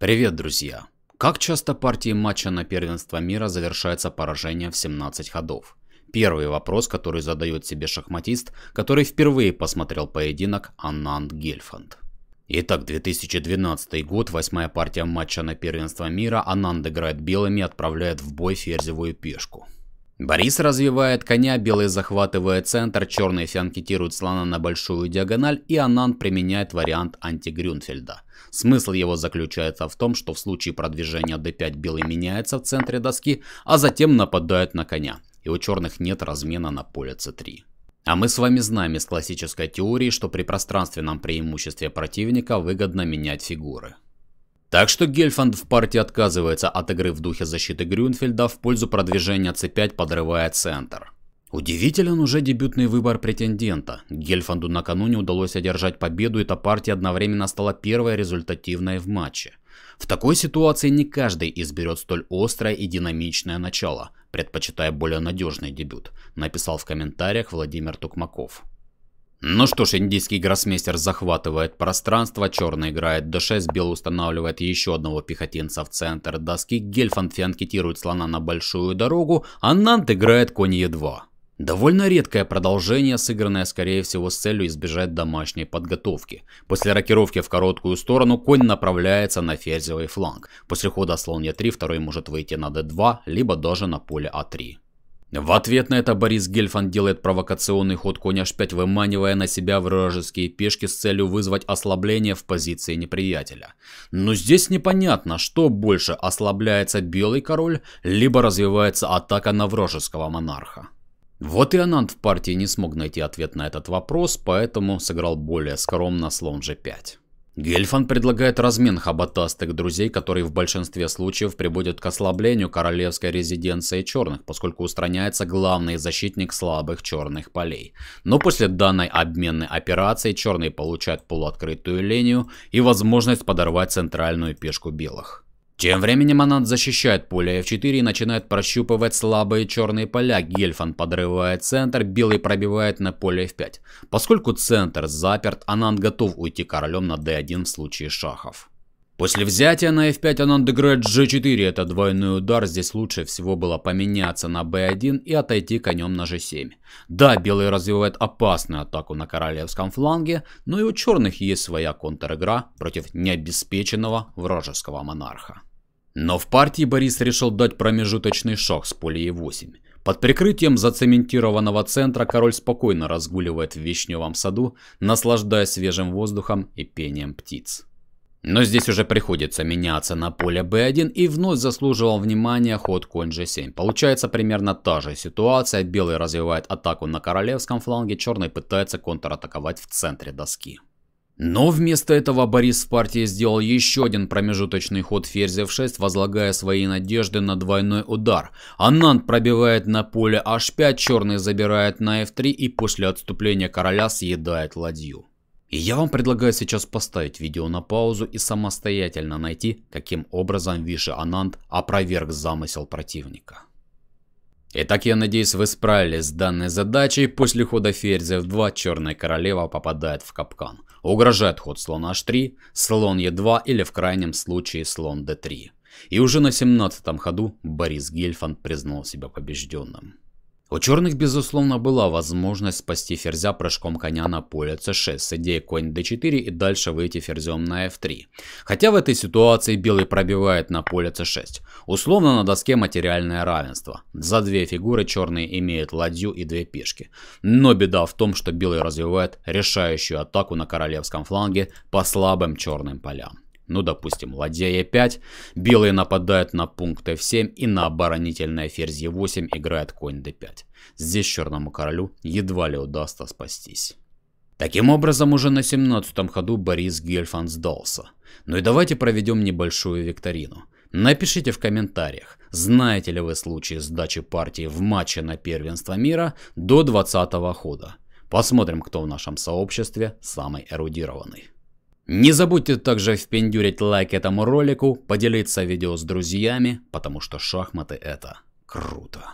Привет, друзья! Как часто партии матча на первенство мира завершается поражением в 17 ходов? Первый вопрос, который задает себе шахматист, который впервые посмотрел поединок Ананд Гельфанд. Итак, 2012 год, восьмая партия матча на первенство мира, Ананд играет белыми и отправляет в бой ферзевую пешку. Борис развивает коня, белый захватывает центр, черный фианкетирует слона на большую диагональ и Анан применяет вариант антигрюнфельда. Смысл его заключается в том, что в случае продвижения d5 белый меняется в центре доски, а затем нападает на коня, и у черных нет размена на поле c3. А мы с вами знаем из классической теории, что при пространственном преимуществе противника выгодно менять фигуры. Так что Гельфанд в партии отказывается от игры в духе защиты Грюнфельда в пользу продвижения c5, подрывая центр. Удивителен уже дебютный выбор претендента. Гельфанду накануне удалось одержать победу, и эта партия одновременно стала первой результативной в матче. В такой ситуации не каждый изберет столь острое и динамичное начало, предпочитая более надежный дебют, написал в комментариях Владимир Тукмаков. Ну что ж, индийский гроссмейстер захватывает пространство, черный играет d6, белый устанавливает еще одного пехотинца в центр доски, Гельфанд фианкетирует слона на большую дорогу, а Нант играет конь e2. Довольно редкое продолжение, сыгранное скорее всего с целью избежать домашней подготовки. После рокировки в короткую сторону конь направляется на ферзевый фланг. После хода слон e3 второй может выйти на d2, либо даже на поле a а 3 в ответ на это Борис Гельфанд делает провокационный ход коня h5, выманивая на себя вражеские пешки с целью вызвать ослабление в позиции неприятеля. Но здесь непонятно, что больше ослабляется белый король, либо развивается атака на вражеского монарха. Вот и Анант в партии не смог найти ответ на этот вопрос, поэтому сыграл более скромно слон g5. Гельфан предлагает размен хабатастых друзей, которые в большинстве случаев приводят к ослаблению королевской резиденции черных, поскольку устраняется главный защитник слабых черных полей. Но после данной обменной операции черные получают полуоткрытую линию и возможность подорвать центральную пешку белых. Тем временем она защищает поле F4 и начинает прощупывать слабые черные поля. Гельфан подрывает центр, белый пробивает на поле F5. Поскольку центр заперт, Ананд готов уйти королем на D1 в случае шахов. После взятия на F5 Ананд играет G4, это двойной удар, здесь лучше всего было поменяться на B1 и отойти конем на G7. Да, белые развивают опасную атаку на королевском фланге, но и у черных есть своя контр-игра против необеспеченного вражеского монарха. Но в партии Борис решил дать промежуточный шаг с пулей 8. Под прикрытием зацементированного центра король спокойно разгуливает в вишневом саду, наслаждаясь свежим воздухом и пением птиц. Но здесь уже приходится меняться на поле b1 и вновь заслуживал внимания ход конь g7. Получается примерно та же ситуация, белый развивает атаку на королевском фланге, черный пытается контратаковать в центре доски. Но вместо этого Борис в партии сделал еще один промежуточный ход ферзя в 6 возлагая свои надежды на двойной удар. Анант пробивает на поле h5, черный забирает на f3 и после отступления короля съедает ладью. И я вам предлагаю сейчас поставить видео на паузу и самостоятельно найти, каким образом Виши Анант опроверг замысел противника. Итак, я надеюсь, вы справились с данной задачей. После хода ферзя в 2 черная королева попадает в капкан. Угрожает ход слона h3, слон e2 или в крайнем случае слон d3. И уже на 17 ходу Борис Гельфанд признал себя побежденным. У черных, безусловно, была возможность спасти ферзя прыжком коня на поле c6 с идеей конь d4 и дальше выйти ферзем на f3. Хотя в этой ситуации белый пробивает на поле c6. Условно на доске материальное равенство. За две фигуры черные имеют ладью и две пешки. Но беда в том, что белый развивает решающую атаку на королевском фланге по слабым черным полям ну допустим, ладья e5, белые нападают на пункт f7 и на оборонительная ферзь e8 играет конь d5. Здесь черному королю едва ли удастся спастись. Таким образом, уже на 17 ходу Борис Гельфанд сдался. Ну и давайте проведем небольшую викторину. Напишите в комментариях, знаете ли вы случаи сдачи партии в матче на первенство мира до 20 хода. Посмотрим, кто в нашем сообществе самый эрудированный. Не забудьте также впендюрить лайк этому ролику, поделиться видео с друзьями, потому что шахматы это круто.